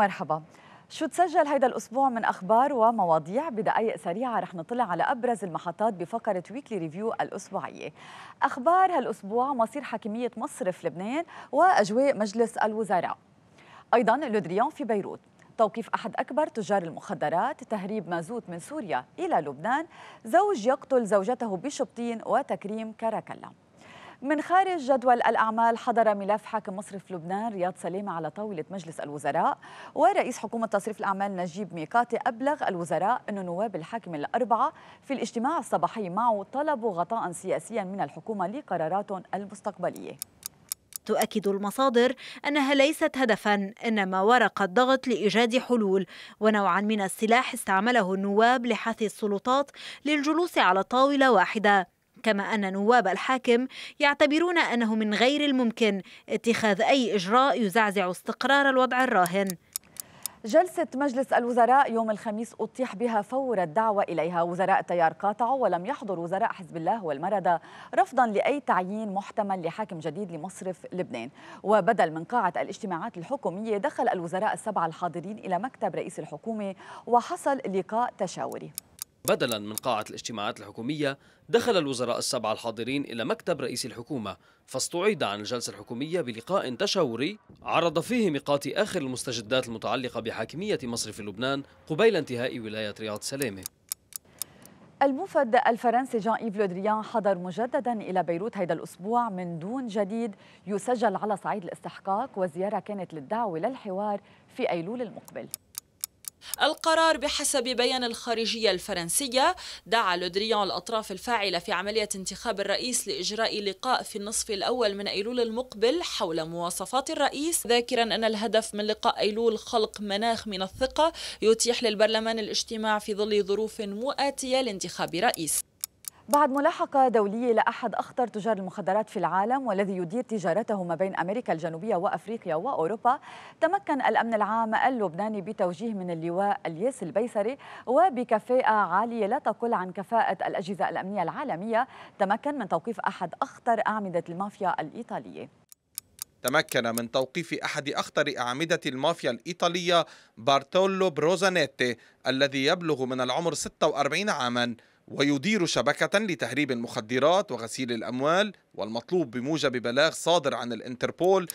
مرحبا شو تسجل هيدا الأسبوع من أخبار ومواضيع بدقائق سريعة رح نطلع على أبرز المحطات بفقرة ويكلي ريفيو الأسبوعية أخبار هالأسبوع مصير حاكمية مصرف لبنان وأجواء مجلس الوزراء أيضا لودريان في بيروت توقيف أحد أكبر تجار المخدرات تهريب مازوت من سوريا إلى لبنان زوج يقتل زوجته بشبطين وتكريم كاراكلا من خارج جدول الأعمال حضر ملف حاكم مصرف لبنان رياض سليمة على طاولة مجلس الوزراء ورئيس حكومة تصريف الأعمال نجيب ميقاتي أبلغ الوزراء أن نواب الحاكم الأربعة في الاجتماع الصباحي معه طلبوا غطاء سياسيا من الحكومة لقرارات المستقبلية تؤكد المصادر انها ليست هدفا انما ورقه ضغط لايجاد حلول ونوعا من السلاح استعمله النواب لحث السلطات للجلوس على طاوله واحده كما أن نواب الحاكم يعتبرون أنه من غير الممكن اتخاذ أي إجراء يزعزع استقرار الوضع الراهن جلسة مجلس الوزراء يوم الخميس أطيح بها فور الدعوة إليها وزراء التيار قاطعوا ولم يحضر وزراء حزب الله والمردة رفضا لأي تعيين محتمل لحاكم جديد لمصرف لبنان وبدل من قاعة الاجتماعات الحكومية دخل الوزراء السبعة الحاضرين إلى مكتب رئيس الحكومة وحصل لقاء تشاوري بدلا من قاعة الاجتماعات الحكومية دخل الوزراء السبعة الحاضرين إلى مكتب رئيس الحكومة فاستعيد عن الجلسة الحكومية بلقاء تشاوري عرض فيه ميقات آخر المستجدات المتعلقة بحاكمية مصر في لبنان قبيل انتهاء ولاية رياض سلامة المفد الفرنسي جان إيف لودريان حضر مجددا إلى بيروت هذا الأسبوع من دون جديد يسجل على صعيد الاستحقاق وزيارة كانت للدعوة للحوار في أيلول المقبل القرار بحسب بيان الخارجية الفرنسية دعا لودريان الأطراف الفاعلة في عملية انتخاب الرئيس لإجراء لقاء في النصف الأول من أيلول المقبل حول مواصفات الرئيس ذاكرا أن الهدف من لقاء أيلول خلق مناخ من الثقة يتيح للبرلمان الاجتماع في ظل ظروف مؤاتية لانتخاب رئيس بعد ملاحقة دولية لأحد أخطر تجار المخدرات في العالم والذي يدير تجارته ما بين أمريكا الجنوبية وأفريقيا وأوروبا تمكن الأمن العام اللبناني بتوجيه من اللواء الياس البيسري وبكفاءة عالية لا تقل عن كفاءة الأجهزة الأمنية العالمية تمكن من توقيف أحد أخطر أعمدة المافيا الإيطالية تمكن من توقيف أحد أخطر أعمدة المافيا الإيطالية بارتولو بروزانيتي الذي يبلغ من العمر 46 عاماً ويدير شبكة لتهريب المخدرات وغسيل الأموال والمطلوب بموجب بلاغ صادر عن الانتربول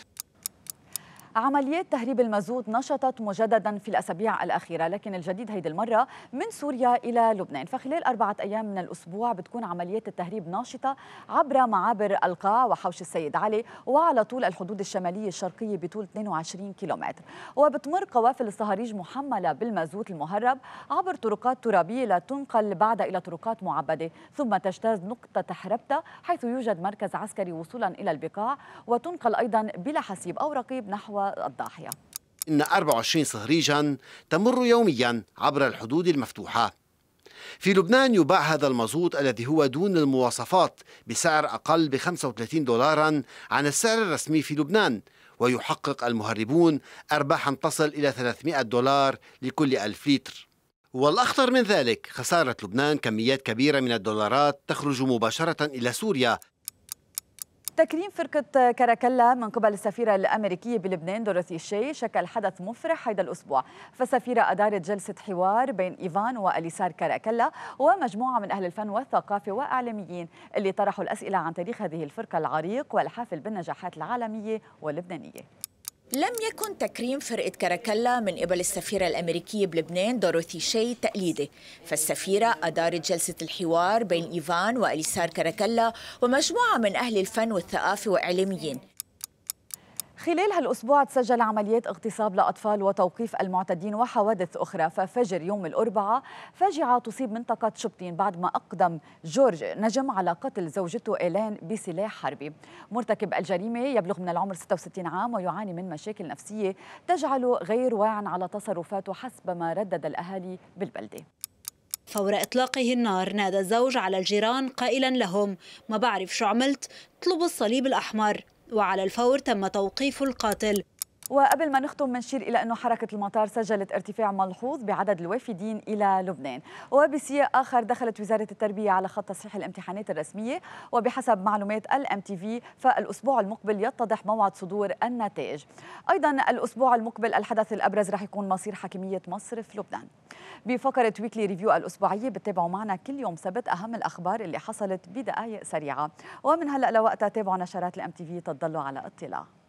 عمليات تهريب المازوت نشطت مجددا في الأسابيع الأخيرة لكن الجديد هيدي المرة من سوريا إلى لبنان فخلال أربعة أيام من الأسبوع بتكون عمليات التهريب ناشطة عبر معابر القاع وحوش السيد علي وعلى طول الحدود الشمالية الشرقية بطول 22 كيلومتر وبتمر قوافل الصهاريج محملة بالمازوت المهرب عبر طرقات ترابية لا تنقل بعد إلى طرقات معبدة ثم تجتاز نقطة حربتة حيث يوجد مركز عسكري وصولا إلى البقاع وتنقل أيضا بلا حسيب أو رقيب نحو والضاحية إن 24 صهريجا تمر يوميا عبر الحدود المفتوحة في لبنان يباع هذا المازوت الذي هو دون المواصفات بسعر أقل ب 35 دولارا عن السعر الرسمي في لبنان ويحقق المهربون أرباحا تصل إلى 300 دولار لكل ألف لتر والأخطر من ذلك خسارة لبنان كميات كبيرة من الدولارات تخرج مباشرة إلى سوريا تكريم فرقة كاراكلا من قبل السفيرة الأمريكية بلبنان دوروثي شي شكل حدث مفرح هذا الأسبوع فالسفيرة أدارت جلسة حوار بين إيفان واليسار كاراكلا ومجموعة من أهل الفن والثقافة وإعلاميين اللي طرحوا الأسئلة عن تاريخ هذه الفرقة العريق والحافل بالنجاحات العالمية واللبنانية لم يكن تكريم فرقة كاراكلا من قبل السفيرة الأمريكية بلبنان دوروثي شي تقليدي فالسفيرة أدارت جلسة الحوار بين إيفان وأليسار كاراكلا ومجموعة من أهل الفن والثقافة وإعلاميين خلال هالأسبوع تسجل عمليات اغتصاب لأطفال وتوقيف المعتدين وحوادث أخرى ففجر يوم الأربعاء فاجعة تصيب منطقة شبطين بعد ما أقدم جورج نجم على قتل زوجته ايلان بسلاح حربي مرتكب الجريمة يبلغ من العمر 66 عام ويعاني من مشاكل نفسية تجعله غير واعٍ على تصرفاته حسب ما ردد الأهالي بالبلدة فور إطلاقه النار نادى الزوج على الجيران قائلا لهم ما بعرف شو عملت اطلبوا الصليب الأحمر وعلى الفور تم توقيف القاتل وقبل ما نختم منشير إلى أنه حركة المطار سجلت ارتفاع ملحوظ بعدد الوافدين إلى لبنان وبسياق آخر دخلت وزارة التربية على خط تصحيح الامتحانات الرسمية وبحسب معلومات الام تي في فالأسبوع المقبل يتضح موعد صدور النتائج أيضا الأسبوع المقبل الحدث الأبرز رح يكون مصير حكمية مصر في لبنان بفقرة ويكلي ريفيو الأسبوعية بتتابعوا معنا كل يوم سبت أهم الأخبار اللي حصلت بدقائق سريعة ومن هلأ لوقتها تابعوا نشرات الام تي في تضلوا على اطلاع